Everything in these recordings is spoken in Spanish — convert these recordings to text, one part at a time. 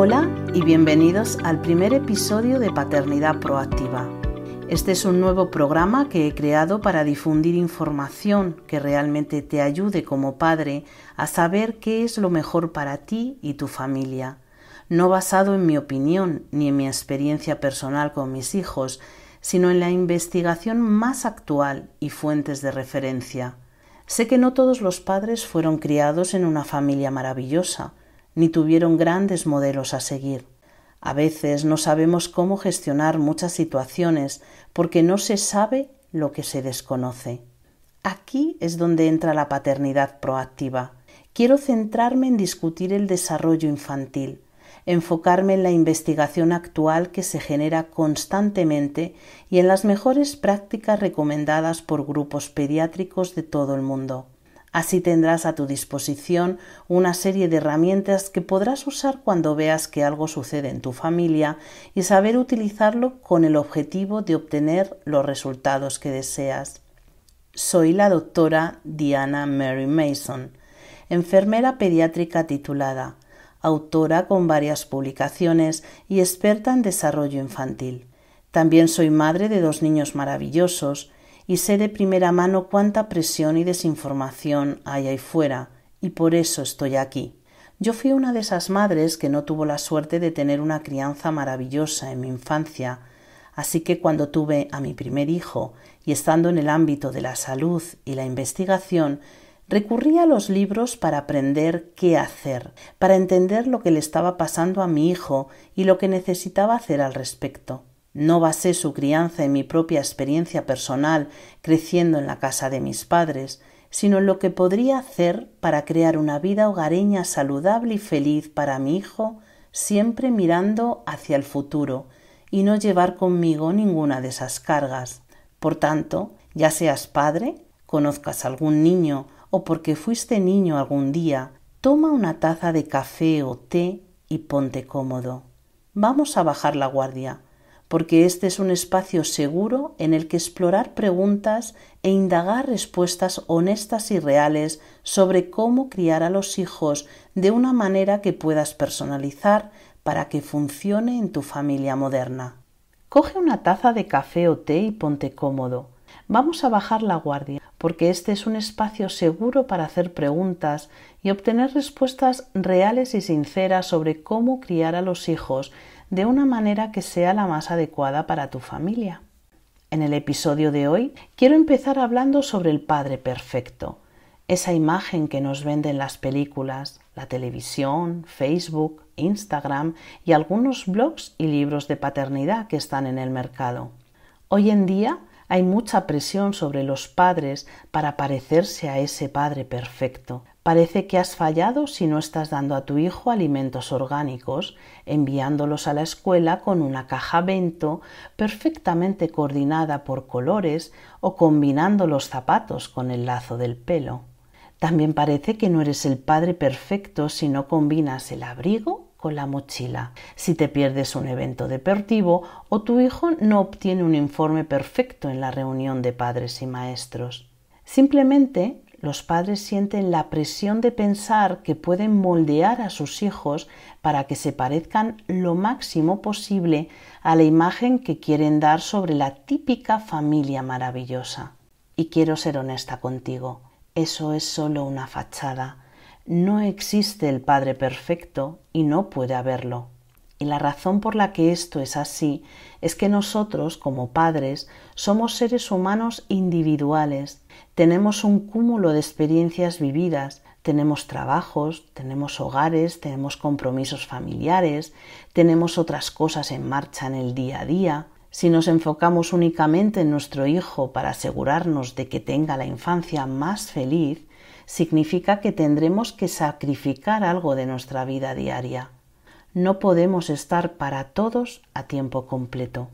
Hola y bienvenidos al primer episodio de Paternidad Proactiva. Este es un nuevo programa que he creado para difundir información que realmente te ayude como padre a saber qué es lo mejor para ti y tu familia, no basado en mi opinión ni en mi experiencia personal con mis hijos, sino en la investigación más actual y fuentes de referencia. Sé que no todos los padres fueron criados en una familia maravillosa, ni tuvieron grandes modelos a seguir. A veces no sabemos cómo gestionar muchas situaciones porque no se sabe lo que se desconoce. Aquí es donde entra la paternidad proactiva. Quiero centrarme en discutir el desarrollo infantil, enfocarme en la investigación actual que se genera constantemente y en las mejores prácticas recomendadas por grupos pediátricos de todo el mundo. Así tendrás a tu disposición una serie de herramientas que podrás usar cuando veas que algo sucede en tu familia y saber utilizarlo con el objetivo de obtener los resultados que deseas. Soy la doctora Diana Mary Mason, enfermera pediátrica titulada autora con varias publicaciones y experta en desarrollo infantil. También soy madre de dos niños maravillosos y sé de primera mano cuánta presión y desinformación hay ahí fuera, y por eso estoy aquí. Yo fui una de esas madres que no tuvo la suerte de tener una crianza maravillosa en mi infancia, así que cuando tuve a mi primer hijo y estando en el ámbito de la salud y la investigación, Recurría a los libros para aprender qué hacer, para entender lo que le estaba pasando a mi hijo y lo que necesitaba hacer al respecto. No basé su crianza en mi propia experiencia personal creciendo en la casa de mis padres, sino en lo que podría hacer para crear una vida hogareña saludable y feliz para mi hijo, siempre mirando hacia el futuro y no llevar conmigo ninguna de esas cargas. Por tanto, ya seas padre, conozcas algún niño o porque fuiste niño algún día, toma una taza de café o té y ponte cómodo. Vamos a bajar la guardia, porque este es un espacio seguro en el que explorar preguntas e indagar respuestas honestas y reales sobre cómo criar a los hijos de una manera que puedas personalizar para que funcione en tu familia moderna. Coge una taza de café o té y ponte cómodo. Vamos a bajar la guardia porque este es un espacio seguro para hacer preguntas y obtener respuestas reales y sinceras sobre cómo criar a los hijos de una manera que sea la más adecuada para tu familia. En el episodio de hoy quiero empezar hablando sobre el Padre Perfecto, esa imagen que nos venden las películas, la televisión, Facebook, Instagram y algunos blogs y libros de paternidad que están en el mercado. Hoy en día hay mucha presión sobre los padres para parecerse a ese padre perfecto. Parece que has fallado si no estás dando a tu hijo alimentos orgánicos, enviándolos a la escuela con una caja bento perfectamente coordinada por colores o combinando los zapatos con el lazo del pelo. También parece que no eres el padre perfecto si no combinas el abrigo con la mochila. Si te pierdes un evento deportivo o tu hijo no obtiene un informe perfecto en la reunión de padres y maestros. Simplemente los padres sienten la presión de pensar que pueden moldear a sus hijos para que se parezcan lo máximo posible a la imagen que quieren dar sobre la típica familia maravillosa. Y quiero ser honesta contigo, eso es solo una fachada no existe el Padre perfecto y no puede haberlo. Y la razón por la que esto es así es que nosotros, como padres, somos seres humanos individuales, tenemos un cúmulo de experiencias vividas, tenemos trabajos, tenemos hogares, tenemos compromisos familiares, tenemos otras cosas en marcha en el día a día. Si nos enfocamos únicamente en nuestro hijo para asegurarnos de que tenga la infancia más feliz, significa que tendremos que sacrificar algo de nuestra vida diaria. No podemos estar para todos a tiempo completo.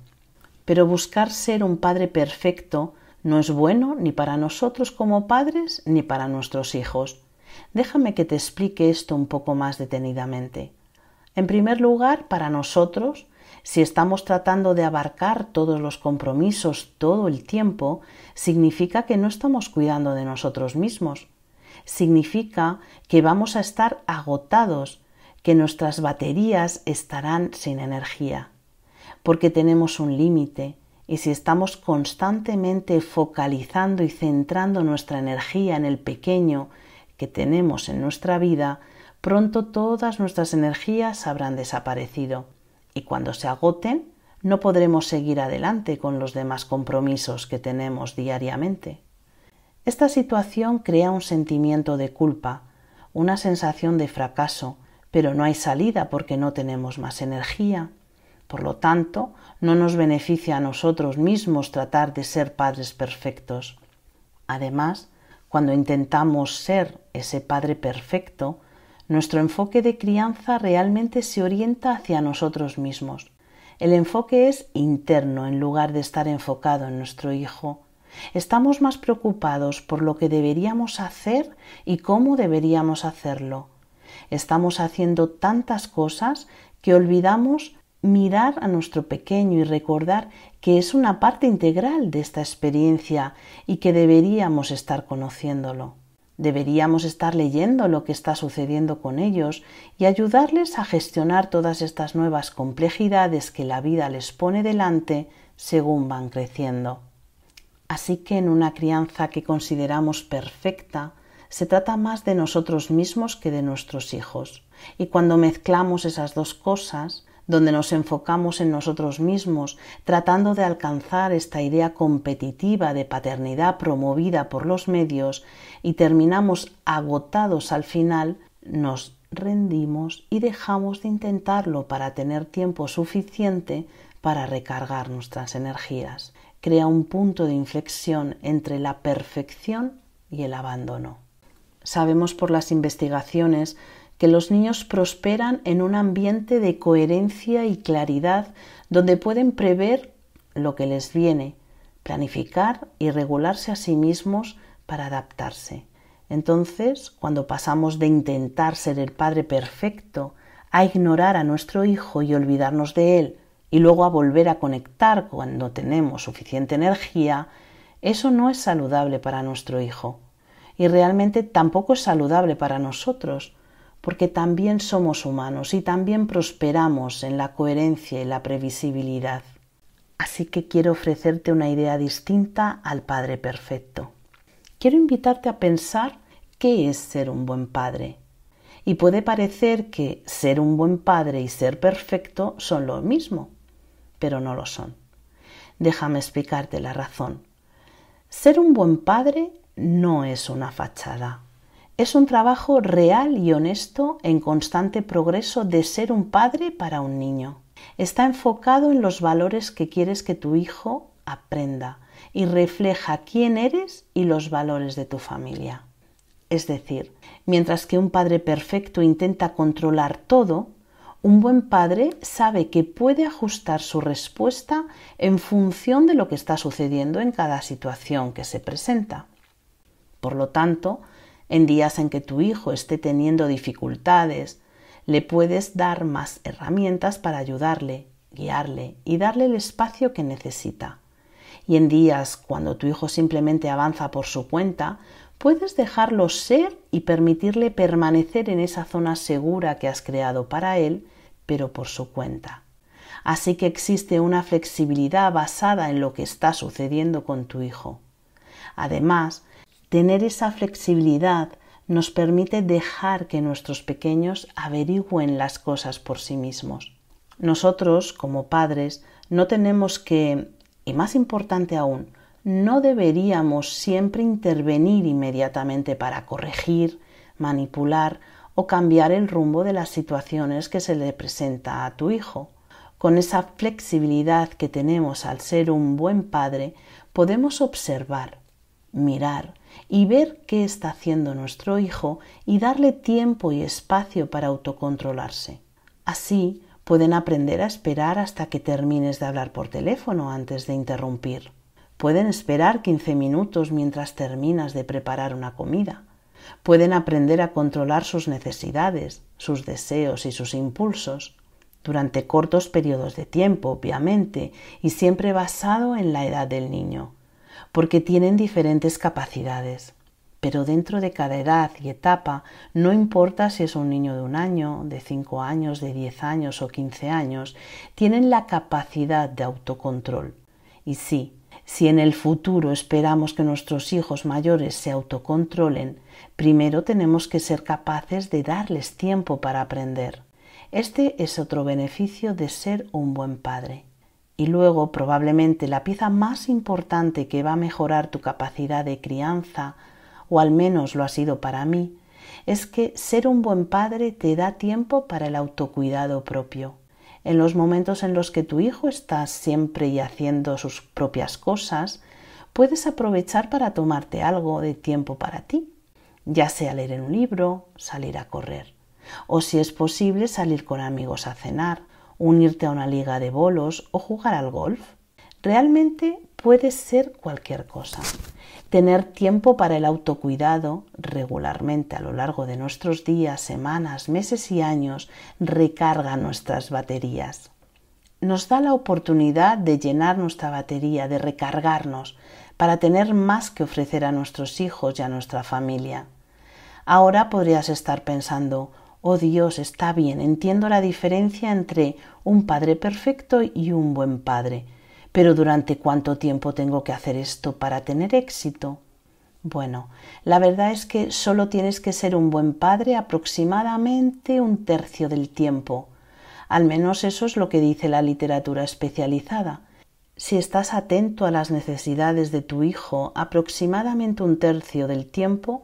Pero buscar ser un padre perfecto no es bueno ni para nosotros como padres ni para nuestros hijos. Déjame que te explique esto un poco más detenidamente. En primer lugar, para nosotros, si estamos tratando de abarcar todos los compromisos todo el tiempo, significa que no estamos cuidando de nosotros mismos significa que vamos a estar agotados, que nuestras baterías estarán sin energía, porque tenemos un límite y si estamos constantemente focalizando y centrando nuestra energía en el pequeño que tenemos en nuestra vida, pronto todas nuestras energías habrán desaparecido y cuando se agoten no podremos seguir adelante con los demás compromisos que tenemos diariamente. Esta situación crea un sentimiento de culpa, una sensación de fracaso, pero no hay salida porque no tenemos más energía. Por lo tanto, no nos beneficia a nosotros mismos tratar de ser padres perfectos. Además, cuando intentamos ser ese padre perfecto, nuestro enfoque de crianza realmente se orienta hacia nosotros mismos. El enfoque es interno en lugar de estar enfocado en nuestro hijo. Estamos más preocupados por lo que deberíamos hacer y cómo deberíamos hacerlo. Estamos haciendo tantas cosas que olvidamos mirar a nuestro pequeño y recordar que es una parte integral de esta experiencia y que deberíamos estar conociéndolo. Deberíamos estar leyendo lo que está sucediendo con ellos y ayudarles a gestionar todas estas nuevas complejidades que la vida les pone delante según van creciendo. Así que en una crianza que consideramos perfecta, se trata más de nosotros mismos que de nuestros hijos. Y cuando mezclamos esas dos cosas, donde nos enfocamos en nosotros mismos, tratando de alcanzar esta idea competitiva de paternidad promovida por los medios, y terminamos agotados al final, nos rendimos y dejamos de intentarlo para tener tiempo suficiente para recargar nuestras energías crea un punto de inflexión entre la perfección y el abandono. Sabemos por las investigaciones que los niños prosperan en un ambiente de coherencia y claridad donde pueden prever lo que les viene, planificar y regularse a sí mismos para adaptarse. Entonces, cuando pasamos de intentar ser el padre perfecto a ignorar a nuestro hijo y olvidarnos de él, y luego a volver a conectar cuando tenemos suficiente energía, eso no es saludable para nuestro hijo. Y realmente tampoco es saludable para nosotros, porque también somos humanos y también prosperamos en la coherencia y la previsibilidad. Así que quiero ofrecerte una idea distinta al Padre Perfecto. Quiero invitarte a pensar qué es ser un buen padre. Y puede parecer que ser un buen padre y ser perfecto son lo mismo, pero no lo son. Déjame explicarte la razón. Ser un buen padre no es una fachada. Es un trabajo real y honesto en constante progreso de ser un padre para un niño. Está enfocado en los valores que quieres que tu hijo aprenda y refleja quién eres y los valores de tu familia. Es decir, mientras que un padre perfecto intenta controlar todo, un buen padre sabe que puede ajustar su respuesta en función de lo que está sucediendo en cada situación que se presenta. Por lo tanto, en días en que tu hijo esté teniendo dificultades, le puedes dar más herramientas para ayudarle, guiarle y darle el espacio que necesita. Y en días cuando tu hijo simplemente avanza por su cuenta, puedes dejarlo ser y permitirle permanecer en esa zona segura que has creado para él pero por su cuenta. Así que existe una flexibilidad basada en lo que está sucediendo con tu hijo. Además, tener esa flexibilidad nos permite dejar que nuestros pequeños averigüen las cosas por sí mismos. Nosotros, como padres, no tenemos que, y más importante aún, no deberíamos siempre intervenir inmediatamente para corregir, manipular o cambiar el rumbo de las situaciones que se le presenta a tu hijo. Con esa flexibilidad que tenemos al ser un buen padre, podemos observar, mirar y ver qué está haciendo nuestro hijo y darle tiempo y espacio para autocontrolarse. Así pueden aprender a esperar hasta que termines de hablar por teléfono antes de interrumpir. Pueden esperar 15 minutos mientras terminas de preparar una comida Pueden aprender a controlar sus necesidades, sus deseos y sus impulsos, durante cortos periodos de tiempo, obviamente, y siempre basado en la edad del niño, porque tienen diferentes capacidades. Pero dentro de cada edad y etapa, no importa si es un niño de un año, de cinco años, de diez años o quince años, tienen la capacidad de autocontrol. Y sí, si en el futuro esperamos que nuestros hijos mayores se autocontrolen, primero tenemos que ser capaces de darles tiempo para aprender. Este es otro beneficio de ser un buen padre. Y luego, probablemente, la pieza más importante que va a mejorar tu capacidad de crianza, o al menos lo ha sido para mí, es que ser un buen padre te da tiempo para el autocuidado propio en los momentos en los que tu hijo está siempre y haciendo sus propias cosas, puedes aprovechar para tomarte algo de tiempo para ti, ya sea leer en un libro, salir a correr, o si es posible salir con amigos a cenar, unirte a una liga de bolos o jugar al golf. Realmente puede ser cualquier cosa. Tener tiempo para el autocuidado regularmente a lo largo de nuestros días, semanas, meses y años recarga nuestras baterías. Nos da la oportunidad de llenar nuestra batería, de recargarnos, para tener más que ofrecer a nuestros hijos y a nuestra familia. Ahora podrías estar pensando, oh Dios, está bien, entiendo la diferencia entre un padre perfecto y un buen padre, pero ¿durante cuánto tiempo tengo que hacer esto para tener éxito? Bueno, la verdad es que solo tienes que ser un buen padre aproximadamente un tercio del tiempo. Al menos eso es lo que dice la literatura especializada. Si estás atento a las necesidades de tu hijo aproximadamente un tercio del tiempo,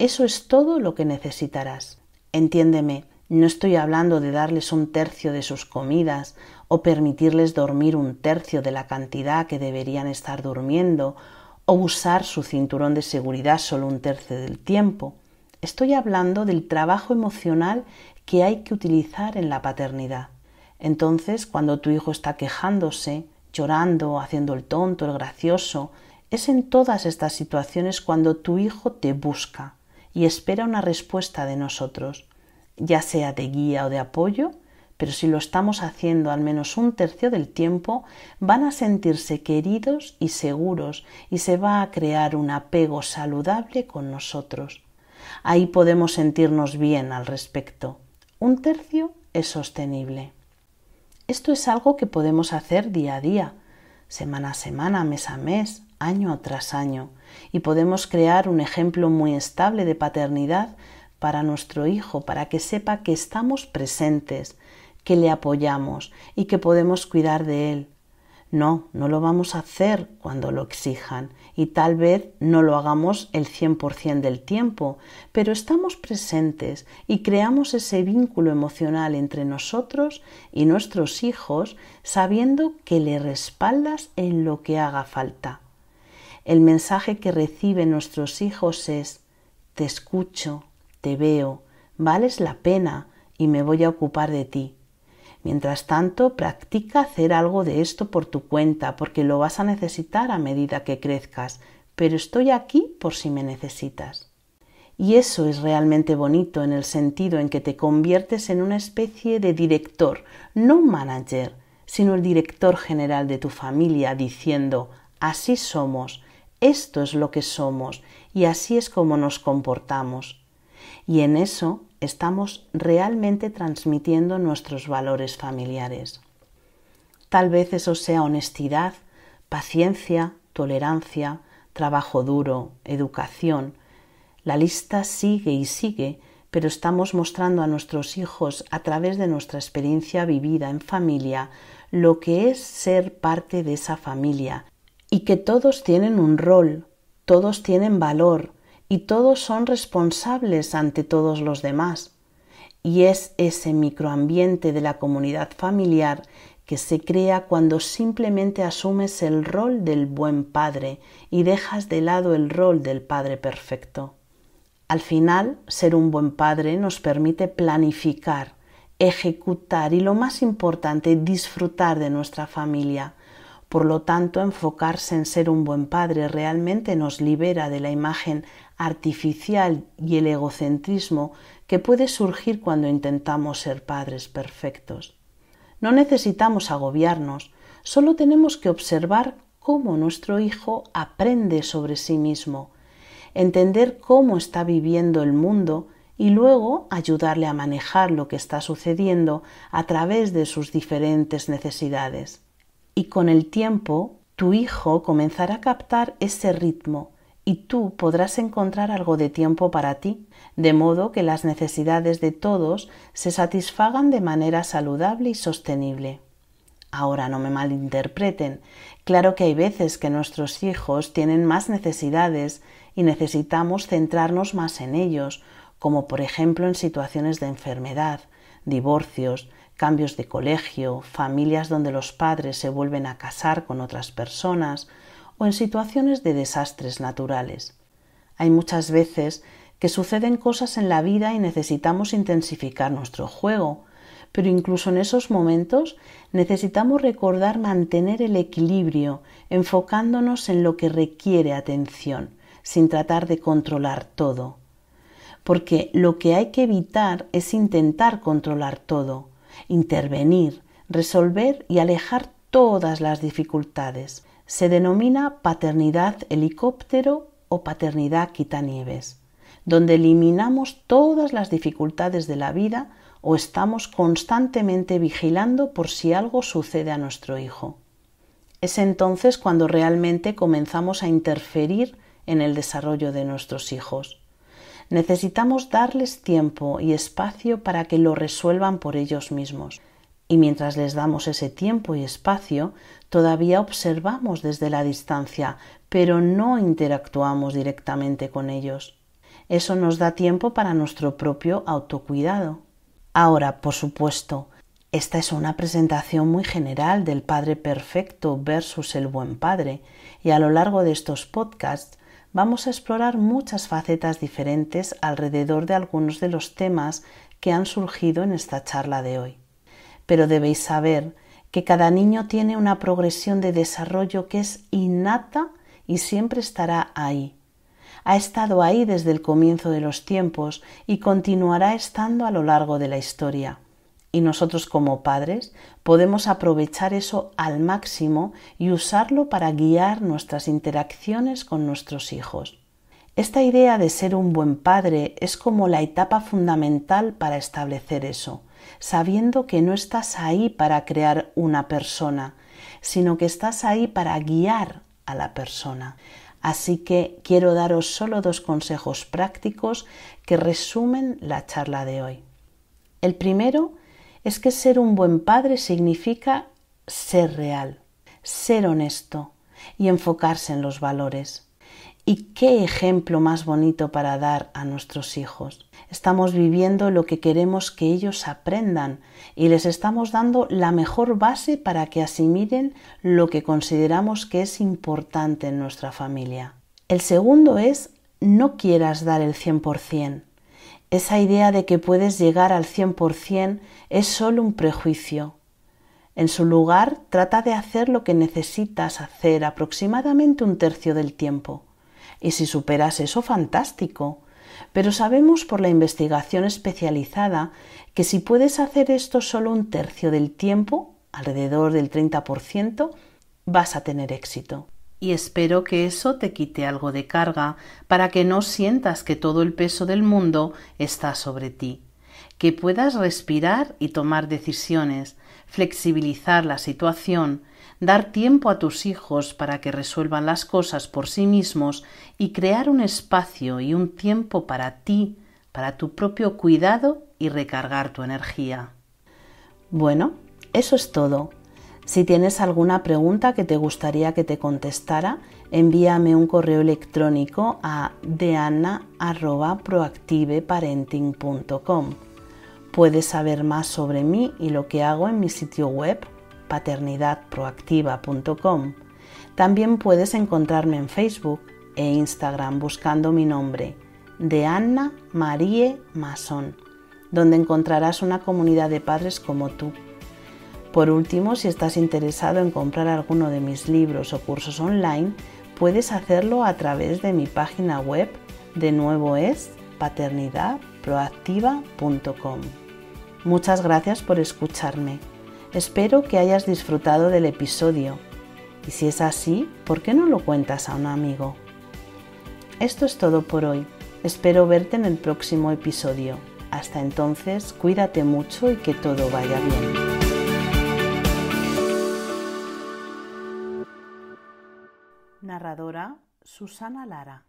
eso es todo lo que necesitarás. Entiéndeme, no estoy hablando de darles un tercio de sus comidas o permitirles dormir un tercio de la cantidad que deberían estar durmiendo, o usar su cinturón de seguridad solo un tercio del tiempo. Estoy hablando del trabajo emocional que hay que utilizar en la paternidad. Entonces, cuando tu hijo está quejándose, llorando, haciendo el tonto, el gracioso, es en todas estas situaciones cuando tu hijo te busca y espera una respuesta de nosotros, ya sea de guía o de apoyo, pero si lo estamos haciendo al menos un tercio del tiempo, van a sentirse queridos y seguros y se va a crear un apego saludable con nosotros. Ahí podemos sentirnos bien al respecto. Un tercio es sostenible. Esto es algo que podemos hacer día a día, semana a semana, mes a mes, año tras año, y podemos crear un ejemplo muy estable de paternidad para nuestro hijo, para que sepa que estamos presentes, que le apoyamos y que podemos cuidar de él. No, no lo vamos a hacer cuando lo exijan y tal vez no lo hagamos el 100% del tiempo, pero estamos presentes y creamos ese vínculo emocional entre nosotros y nuestros hijos sabiendo que le respaldas en lo que haga falta. El mensaje que reciben nuestros hijos es te escucho, te veo, vales la pena y me voy a ocupar de ti. Mientras tanto, practica hacer algo de esto por tu cuenta, porque lo vas a necesitar a medida que crezcas, pero estoy aquí por si me necesitas. Y eso es realmente bonito en el sentido en que te conviertes en una especie de director, no un manager, sino el director general de tu familia, diciendo, así somos, esto es lo que somos, y así es como nos comportamos. Y en eso estamos realmente transmitiendo nuestros valores familiares. Tal vez eso sea honestidad, paciencia, tolerancia, trabajo duro, educación. La lista sigue y sigue, pero estamos mostrando a nuestros hijos a través de nuestra experiencia vivida en familia lo que es ser parte de esa familia y que todos tienen un rol, todos tienen valor, y todos son responsables ante todos los demás. Y es ese microambiente de la comunidad familiar que se crea cuando simplemente asumes el rol del buen padre y dejas de lado el rol del padre perfecto. Al final, ser un buen padre nos permite planificar, ejecutar y lo más importante, disfrutar de nuestra familia. Por lo tanto, enfocarse en ser un buen padre realmente nos libera de la imagen artificial y el egocentrismo que puede surgir cuando intentamos ser padres perfectos. No necesitamos agobiarnos, solo tenemos que observar cómo nuestro hijo aprende sobre sí mismo, entender cómo está viviendo el mundo y luego ayudarle a manejar lo que está sucediendo a través de sus diferentes necesidades. Y con el tiempo, tu hijo comenzará a captar ese ritmo, y tú podrás encontrar algo de tiempo para ti, de modo que las necesidades de todos se satisfagan de manera saludable y sostenible. Ahora no me malinterpreten. Claro que hay veces que nuestros hijos tienen más necesidades y necesitamos centrarnos más en ellos, como por ejemplo en situaciones de enfermedad, divorcios, cambios de colegio, familias donde los padres se vuelven a casar con otras personas, o en situaciones de desastres naturales. Hay muchas veces que suceden cosas en la vida y necesitamos intensificar nuestro juego, pero incluso en esos momentos necesitamos recordar mantener el equilibrio, enfocándonos en lo que requiere atención, sin tratar de controlar todo. Porque lo que hay que evitar es intentar controlar todo, intervenir, resolver y alejar todas las dificultades, se denomina paternidad helicóptero o paternidad quitanieves, donde eliminamos todas las dificultades de la vida o estamos constantemente vigilando por si algo sucede a nuestro hijo. Es entonces cuando realmente comenzamos a interferir en el desarrollo de nuestros hijos. Necesitamos darles tiempo y espacio para que lo resuelvan por ellos mismos. Y mientras les damos ese tiempo y espacio, todavía observamos desde la distancia, pero no interactuamos directamente con ellos. Eso nos da tiempo para nuestro propio autocuidado. Ahora, por supuesto, esta es una presentación muy general del Padre Perfecto versus el Buen Padre, y a lo largo de estos podcasts vamos a explorar muchas facetas diferentes alrededor de algunos de los temas que han surgido en esta charla de hoy pero debéis saber que cada niño tiene una progresión de desarrollo que es innata y siempre estará ahí. Ha estado ahí desde el comienzo de los tiempos y continuará estando a lo largo de la historia. Y nosotros como padres podemos aprovechar eso al máximo y usarlo para guiar nuestras interacciones con nuestros hijos. Esta idea de ser un buen padre es como la etapa fundamental para establecer eso sabiendo que no estás ahí para crear una persona, sino que estás ahí para guiar a la persona. Así que quiero daros solo dos consejos prácticos que resumen la charla de hoy. El primero es que ser un buen padre significa ser real, ser honesto y enfocarse en los valores. Y qué ejemplo más bonito para dar a nuestros hijos. Estamos viviendo lo que queremos que ellos aprendan y les estamos dando la mejor base para que asimilen lo que consideramos que es importante en nuestra familia. El segundo es no quieras dar el 100%. Esa idea de que puedes llegar al 100% es solo un prejuicio. En su lugar, trata de hacer lo que necesitas hacer aproximadamente un tercio del tiempo. Y si superas eso, fantástico. Pero sabemos por la investigación especializada que si puedes hacer esto solo un tercio del tiempo, alrededor del 30%, vas a tener éxito. Y espero que eso te quite algo de carga para que no sientas que todo el peso del mundo está sobre ti. Que puedas respirar y tomar decisiones, flexibilizar la situación, dar tiempo a tus hijos para que resuelvan las cosas por sí mismos y crear un espacio y un tiempo para ti, para tu propio cuidado y recargar tu energía. Bueno, eso es todo. Si tienes alguna pregunta que te gustaría que te contestara, envíame un correo electrónico a deanna.proactiveparenting.com Puedes saber más sobre mí y lo que hago en mi sitio web paternidadproactiva.com. También puedes encontrarme en Facebook e Instagram buscando mi nombre, de Anna Marie Mason, donde encontrarás una comunidad de padres como tú. Por último, si estás interesado en comprar alguno de mis libros o cursos online, puedes hacerlo a través de mi página web, de nuevo es paternidadproactiva.com. Muchas gracias por escucharme. Espero que hayas disfrutado del episodio y si es así, ¿por qué no lo cuentas a un amigo? Esto es todo por hoy. Espero verte en el próximo episodio. Hasta entonces, cuídate mucho y que todo vaya bien. Narradora Susana Lara